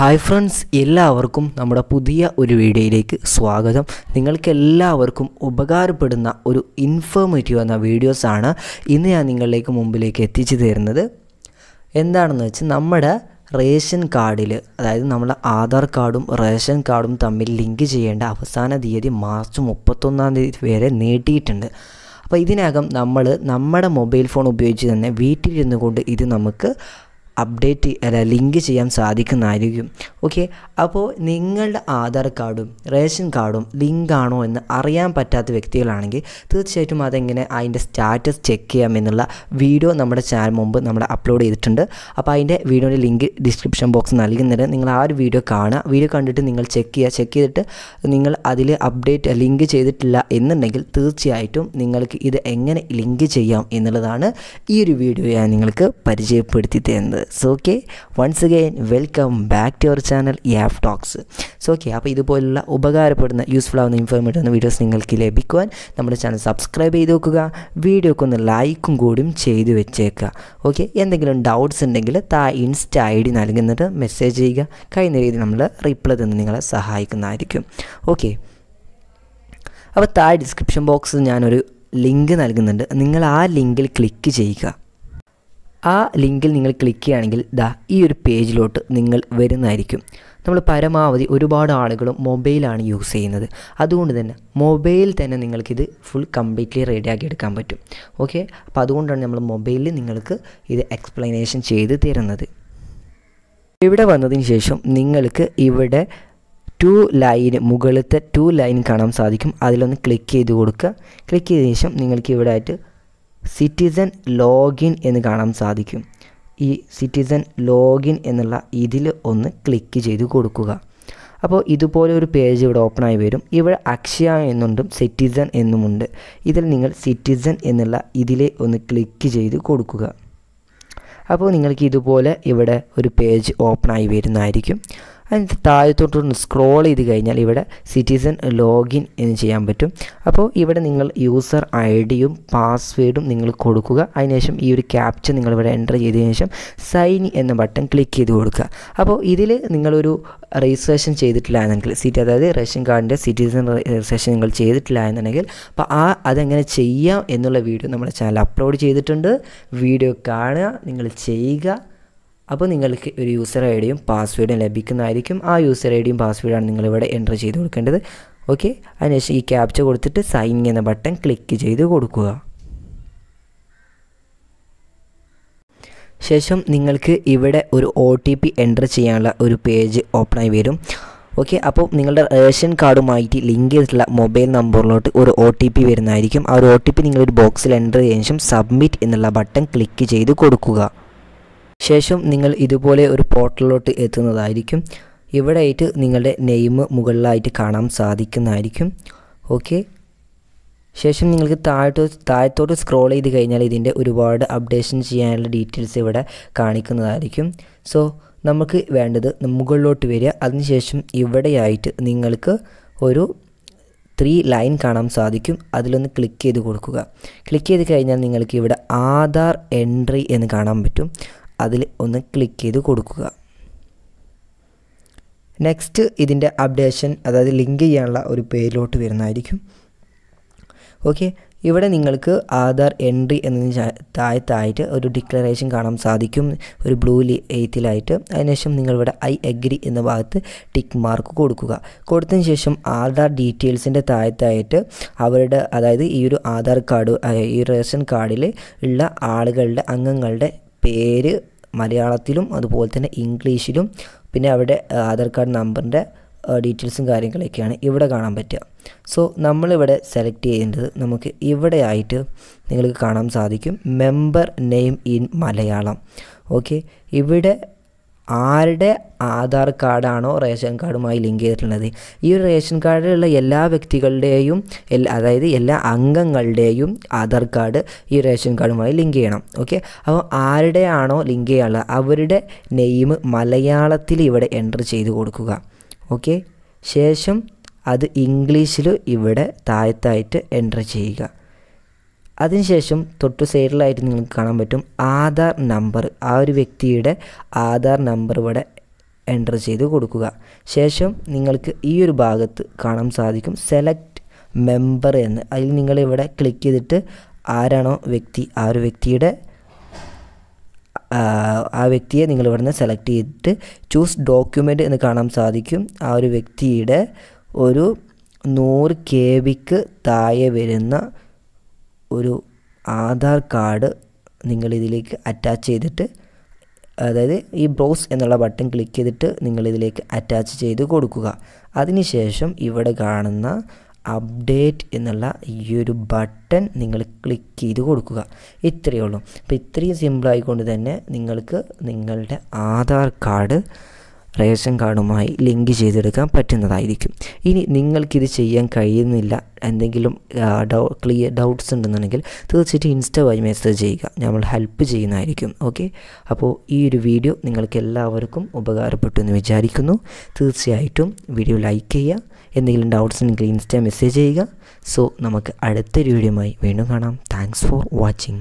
hi friends എല്ലാവർക്കും നമ്മുടെ പുതിയ ഒരു വീഡിയോയിലേക്ക് സ്വാഗതം നിങ്ങൾക്കെല്ലാവർക്കും ഉപകാരപ്പെടുന്ന ഒരു ഇൻഫോർമേറ്റീവ് എന്ന വീഡിയോസാണ് ഇന്ന് ഞാൻ നിങ്ങളിലേക്ക് മുമ്പിലേക്ക് എത്തിച്ചു തരുന്നത് എന്താണെന്ന് വെച്ചാൽ നമ്മുടെ റേഷൻ കാർഡിൽ അതായത് നമ്മുടെ ആധാർ കാർഡും റേഷൻ കാർഡും തമ്മിൽ ലിങ്ക് ചെയ്യേണ്ട അവസാന തീയതി മാർച്ച് മുപ്പത്തൊന്നാം തീയതി വരെ നീട്ടിയിട്ടുണ്ട് അപ്പോൾ ഇതിനകം നമ്മൾ നമ്മുടെ മൊബൈൽ ഫോൺ ഉപയോഗിച്ച് തന്നെ വീട്ടിലിരുന്നു കൊണ്ട് ഇത് നമുക്ക് അപ്ഡേറ്റ് അല്ല ലിങ്ക് ചെയ്യാൻ സാധിക്കുന്നതായിരിക്കും ഓക്കെ അപ്പോൾ നിങ്ങളുടെ ആധാർ കാർഡും റേഷൻ കാർഡും ലിങ്ക് ആണോ എന്ന് അറിയാൻ പറ്റാത്ത വ്യക്തികളാണെങ്കിൽ തീർച്ചയായിട്ടും അതെങ്ങനെ അതിൻ്റെ സ്റ്റാറ്റസ് ചെക്ക് ചെയ്യാം എന്നുള്ള വീഡിയോ നമ്മുടെ ചാനൽ മുമ്പ് നമ്മൾ അപ്ലോഡ് ചെയ്തിട്ടുണ്ട് അപ്പോൾ അതിൻ്റെ വീഡിയോയുടെ ലിങ്ക് ഡിസ്ക്രിപ്ഷൻ ബോക്സ് നൽകുന്നത് നിങ്ങൾ ആ ഒരു വീഡിയോ കാണുക വീഡിയോ കണ്ടിട്ട് നിങ്ങൾ ചെക്ക് ചെയ്യുക ചെക്ക് ചെയ്തിട്ട് നിങ്ങൾ അതിൽ അപ്ഡേറ്റ് ലിങ്ക് ചെയ്തിട്ടില്ല എന്നുണ്ടെങ്കിൽ തീർച്ചയായിട്ടും നിങ്ങൾക്ക് ഇത് എങ്ങനെ ലിങ്ക് ചെയ്യാം എന്നുള്ളതാണ് ഈ ഒരു വീഡിയോ ഞാൻ നിങ്ങൾക്ക് പരിചയപ്പെടുത്തി തരുന്നത് so okay once again welcome back to our channel യാഫ് ടോക്സ് സോ ഓക്കെ അപ്പോൾ ഇതുപോലുള്ള ഉപകാരപ്പെടുന്ന യൂസ്ഫുൾ ആവുന്ന ഇൻഫോർമേറ്റീവ് ആവുന്ന വീഡിയോസ് നിങ്ങൾക്ക് ലഭിക്കുവാൻ നമ്മുടെ ചാനൽ സബ്സ്ക്രൈബ് ചെയ്ത് വെക്കുക വീഡിയോക്ക് ഒന്ന് ലൈക്കും കൂടിയും ചെയ്തു വെച്ചേക്കുക ഓക്കെ എന്തെങ്കിലും ഡൗട്ട്സ് ഉണ്ടെങ്കിൽ താ ഇൻസ്റ്റ ഐ ഡി നൽകുന്നത് മെസ്സേജ് ചെയ്യുക കഴിയുന്ന രീതിയിൽ നമ്മൾ റിപ്ലൈ തന്ന് നിങ്ങളെ സഹായിക്കുന്നതായിരിക്കും ഓക്കെ അപ്പോൾ താഴെ ഡിസ്ക്രിപ്ഷൻ ബോക്സിൽ ഞാനൊരു ലിങ്ക് നൽകുന്നുണ്ട് നിങ്ങൾ ആ ലിങ്കിൽ ക്ലിക്ക് ചെയ്യുക ആ ലിങ്കിൽ നിങ്ങൾ ക്ലിക്ക് ചെയ്യുകയാണെങ്കിൽ ദാ ഈ ഒരു പേജിലോട്ട് നിങ്ങൾ വരുന്നതായിരിക്കും നമ്മൾ പരമാവധി ഒരുപാട് ആളുകളും മൊബൈലാണ് യൂസ് ചെയ്യുന്നത് അതുകൊണ്ട് തന്നെ മൊബൈൽ തന്നെ നിങ്ങൾക്കിത് ഫുൾ കംപ്ലീറ്റ്ലി റെഡിയാക്കി എടുക്കാൻ പറ്റും ഓക്കെ അപ്പോൾ അതുകൊണ്ടാണ് നമ്മൾ മൊബൈലിൽ നിങ്ങൾക്ക് ഇത് എക്സ്പ്ലനേഷൻ ചെയ്ത് തരുന്നത് ഇവിടെ വന്നതിന് ശേഷം നിങ്ങൾക്ക് ഇവിടെ ടു ലൈന് മുകളിലത്തെ ടു ലൈൻ കാണാൻ സാധിക്കും അതിലൊന്ന് ക്ലിക്ക് ചെയ്ത് കൊടുക്കുക ക്ലിക്ക് ചെയ്ത ശേഷം നിങ്ങൾക്ക് ഇവിടെ ആയിട്ട് സിറ്റിസൺ ലോഗിൻ എന്ന് കാണാൻ സാധിക്കും ഈ സിറ്റിസൺ ലോഗിൻ എന്നുള്ള ഇതിൽ ഒന്ന് ക്ലിക്ക് ചെയ്ത് കൊടുക്കുക അപ്പോൾ ഇതുപോലെ ഒരു പേജ് ഇവിടെ ഓപ്പൺ ആയി വരും ഇവിടെ അക്ഷയ എന്നുണ്ടും സിറ്റിസൺ എന്നുമുണ്ട് ഇതിൽ നിങ്ങൾ സിറ്റിസൺ എന്നുള്ള ഇതിലെ ഒന്ന് ക്ലിക്ക് ചെയ്ത് കൊടുക്കുക അപ്പോൾ നിങ്ങൾക്ക് ഇതുപോലെ ഇവിടെ ഒരു പേജ് ഓപ്പൺ ആയി വരുന്നതായിരിക്കും അതിൻ്റെ താഴത്തോട്ടൊന്ന് സ്ക്രോൾ ചെയ്ത് കഴിഞ്ഞാൽ ഇവിടെ സിറ്റിസൺ ലോഗിൻ എന്ന് ചെയ്യാൻ പറ്റും അപ്പോൾ ഇവിടെ നിങ്ങൾ യൂസർ ഐ ഡിയും പാസ്വേഡും നിങ്ങൾ കൊടുക്കുക അതിനുശേഷം ഈ ഒരു ക്യാപ്ച നിങ്ങളിവിടെ എൻ്റർ ചെയ്തതിനു ശേഷം സൈൻ എന്ന ബട്ടൺ ക്ലിക്ക് ചെയ്ത് കൊടുക്കുക അപ്പോൾ ഇതിൽ നിങ്ങളൊരു രജിസ്ട്രേഷൻ ചെയ്തിട്ടില്ല എന്നെങ്കിൽ സിറ്റി അതായത് റേഷൻ കാർഡിൻ്റെ സിറ്റിസൺ രജിസ്ട്രേഷൻ നിങ്ങൾ ചെയ്തിട്ടില്ല എന്നുണ്ടെങ്കിൽ അപ്പോൾ ആ അതെങ്ങനെ ചെയ്യാം എന്നുള്ള വീഡിയോ നമ്മുടെ ചാനൽ അപ്ലോഡ് ചെയ്തിട്ടുണ്ട് വീഡിയോ കാണുക നിങ്ങൾ ചെയ്യുക അപ്പോൾ നിങ്ങൾക്ക് ഒരു യൂസർ ഐ ഡിയും പാസ്വേഡും ലഭിക്കുന്നതായിരിക്കും ആ യൂസർ ഐ ഡിയും പാസ്വേഡാണ് നിങ്ങളിവിടെ എൻ്റർ ചെയ്ത് കൊടുക്കേണ്ടത് ഓക്കെ അതിനുശേഷം ഈ ക്യാപ്ച കൊടുത്തിട്ട് സൈൻ എന്ന ബട്ടൺ ക്ലിക്ക് ചെയ്ത് കൊടുക്കുക ശേഷം നിങ്ങൾക്ക് ഇവിടെ ഒരു ഒ ടി പി എൻ്റർ ചെയ്യാനുള്ള ഒരു പേജ് ഓപ്പണായി വരും ഓക്കെ അപ്പോൾ നിങ്ങളുടെ റേഷൻ കാർഡുമായിട്ട് ലിങ്ക് ചെയ്തിട്ടുള്ള മൊബൈൽ നമ്പറിലോട്ട് ഒരു ഒ ടി പി വരുന്നതായിരിക്കും ആ ഒരു ഒ ടി പി നിങ്ങളൊരു ബോക്സിൽ എൻ്റർ ചെയ്തതിനു ശേഷം സബ്മിറ്റ് എന്നുള്ള ബട്ടൺ ക്ലിക്ക് ചെയ്ത് കൊടുക്കുക ശേഷം നിങ്ങൾ ഇതുപോലെ ഒരു പോർട്ടലിലോട്ട് എത്തുന്നതായിരിക്കും ഇവിടെയായിട്ട് നിങ്ങളുടെ നെയിം മുകളിലായിട്ട് കാണാൻ സാധിക്കുന്നതായിരിക്കും ഓക്കെ ശേഷം നിങ്ങൾക്ക് താഴത്തോ താഴത്തോട്ട് സ്ക്രോൾ ചെയ്ത് കഴിഞ്ഞാൽ ഇതിൻ്റെ ഒരുപാട് അപ്ഡേഷൻ ചെയ്യാനുള്ള ഡീറ്റെയിൽസ് ഇവിടെ കാണിക്കുന്നതായിരിക്കും സോ നമുക്ക് വേണ്ടത് മുകളിലോട്ട് വരിക അതിനുശേഷം ഇവിടെയായിട്ട് നിങ്ങൾക്ക് ഒരു ത്രീ ലൈൻ കാണാൻ സാധിക്കും അതിലൊന്ന് ക്ലിക്ക് ചെയ്ത് കൊടുക്കുക ക്ലിക്ക് ചെയ്ത് കഴിഞ്ഞാൽ നിങ്ങൾക്ക് ഇവിടെ ആധാർ എൻട്രി എന്ന് കാണാൻ പറ്റും അതിൽ ഒന്ന് ക്ലിക്ക് ചെയ്ത് കൊടുക്കുക നെക്സ്റ്റ് ഇതിൻ്റെ അപ്ഡേഷൻ അതായത് ലിങ്ക് ചെയ്യാനുള്ള ഒരു പേജിലോട്ട് വരുന്നതായിരിക്കും ഓക്കെ ഇവിടെ നിങ്ങൾക്ക് ആധാർ എൻട്രി എന്നതിന് താഴത്തായിട്ട് ഒരു ഡിക്ലറേഷൻ കാണാൻ സാധിക്കും ഒരു ബ്ലൂ എയ്ത്തിലായിട്ട് അതിനുശേഷം നിങ്ങളിവിടെ ഐ അഗ്രി എന്ന ഭാഗത്ത് ടിക്ക് മാർക്ക് കൊടുക്കുക കൊടുത്തതിന് ശേഷം ആധാർ ഡീറ്റെയിൽസിൻ്റെ താഴത്തായിട്ട് അവരുടെ അതായത് ഈ ഒരു ആധാർ കാർഡ് ഈ റേഷൻ കാർഡിൽ ഉള്ള ആളുകളുടെ അംഗങ്ങളുടെ പേര് മലയാളത്തിലും അതുപോലെ തന്നെ ഇംഗ്ലീഷിലും പിന്നെ അവിടെ ആധാർ കാർഡ് നമ്പറിൻ്റെ ഡീറ്റെയിൽസും കാര്യങ്ങളൊക്കെയാണ് ഇവിടെ കാണാൻ പറ്റുക സോ നമ്മളിവിടെ സെലക്ട് ചെയ്യേണ്ടത് നമുക്ക് ഇവിടെ ആയിട്ട് നിങ്ങൾക്ക് കാണാൻ സാധിക്കും member name in Malayalam okay ഇവിടെ ആരുടെ ആധാർ കാർഡാണോ റേഷൻ കാർഡുമായി ലിങ്ക് ചെയ്തിട്ടുള്ളത് ഈ ഒരു റേഷൻ കാർഡിലുള്ള എല്ലാ വ്യക്തികളുടെയും അതായത് എല്ലാ അംഗങ്ങളുടെയും ആധാർ കാർഡ് ഈ റേഷൻ കാർഡുമായി ലിങ്ക് ചെയ്യണം ഓക്കെ അപ്പോൾ ആരുടെയാണോ ലിങ്ക് ചെയ്യാനുള്ളത് അവരുടെ നെയിം മലയാളത്തിൽ ഇവിടെ എൻ്റർ ചെയ്ത് കൊടുക്കുക ഓക്കെ ശേഷം അത് ഇംഗ്ലീഷിൽ ഇവിടെ താഴത്തായിട്ട് എൻ്റർ ചെയ്യുക അതിനുശേഷം തൊട്ട് സൈഡിലായിട്ട് നിങ്ങൾക്ക് കാണാൻ പറ്റും ആധാർ നമ്പർ ആ ഒരു വ്യക്തിയുടെ ആധാർ നമ്പർ ഇവിടെ എൻ്റർ ചെയ്ത് കൊടുക്കുക ശേഷം നിങ്ങൾക്ക് ഈ ഒരു ഭാഗത്ത് കാണാൻ സാധിക്കും സെലക്ട് മെമ്പർ എന്ന് അതിൽ നിങ്ങളിവിടെ ക്ലിക്ക് ചെയ്തിട്ട് ആരാണോ വ്യക്തി ആ ഒരു വ്യക്തിയുടെ ആ വ്യക്തിയെ നിങ്ങൾ നിന്ന് സെലക്ട് ചെയ്തിട്ട് ചൂസ് ഡോക്യുമെൻ്റ് എന്ന് കാണാൻ സാധിക്കും ആ ഒരു വ്യക്തിയുടെ ഒരു നൂറ് കെ ബിക്ക് താഴെ വരുന്ന ഒരു ആധാർ കാർഡ് നിങ്ങളിതിലേക്ക് അറ്റാച്ച് ചെയ്തിട്ട് അതായത് ഈ ബ്രൗസ് എന്നുള്ള ബട്ടൺ ക്ലിക്ക് ചെയ്തിട്ട് നിങ്ങളിതിലേക്ക് അറ്റാച്ച് ചെയ്ത് കൊടുക്കുക അതിനുശേഷം ഇവിടെ കാണുന്ന അപ്ഡേറ്റ് എന്നുള്ള ഈ ഒരു ബട്ടൺ നിങ്ങൾ ക്ലിക്ക് ചെയ്ത് കൊടുക്കുക ഇത്രയേ ഉള്ളൂ അപ്പോൾ ഇത്രയും സിമ്പിളായിക്കൊണ്ട് തന്നെ നിങ്ങൾക്ക് നിങ്ങളുടെ ആധാർ കാർഡ് റേഷൻ കാർഡുമായി ലിങ്ക് ചെയ്തെടുക്കാൻ പറ്റുന്നതായിരിക്കും ഇനി നിങ്ങൾക്കിത് ചെയ്യാൻ കഴിയുന്നില്ല എന്തെങ്കിലും ഡൗ ക്ലിയർ ഡൗട്ട്സ് ഉണ്ടെന്നുണ്ടെങ്കിൽ തീർച്ചയായിട്ടും ഇൻസ്റ്റ വഴി മെസ്സേജ് ചെയ്യുക നമ്മൾ ഹെൽപ്പ് ചെയ്യുന്നതായിരിക്കും ഓക്കെ അപ്പോൾ ഈ ഒരു വീഡിയോ നിങ്ങൾക്ക് എല്ലാവർക്കും ഉപകാരപ്പെട്ടു എന്ന് വിചാരിക്കുന്നു തീർച്ചയായിട്ടും വീഡിയോ ലൈക്ക് ചെയ്യുക എന്തെങ്കിലും ഡൗട്ട്സ് ഉണ്ടെങ്കിൽ ഇൻസ്റ്റ മെസ്സേജ് ചെയ്യുക സോ നമുക്ക് അടുത്തൊരു ആയി വീണ്ടും കാണാം താങ്ക്സ് ഫോർ വാച്ചിങ്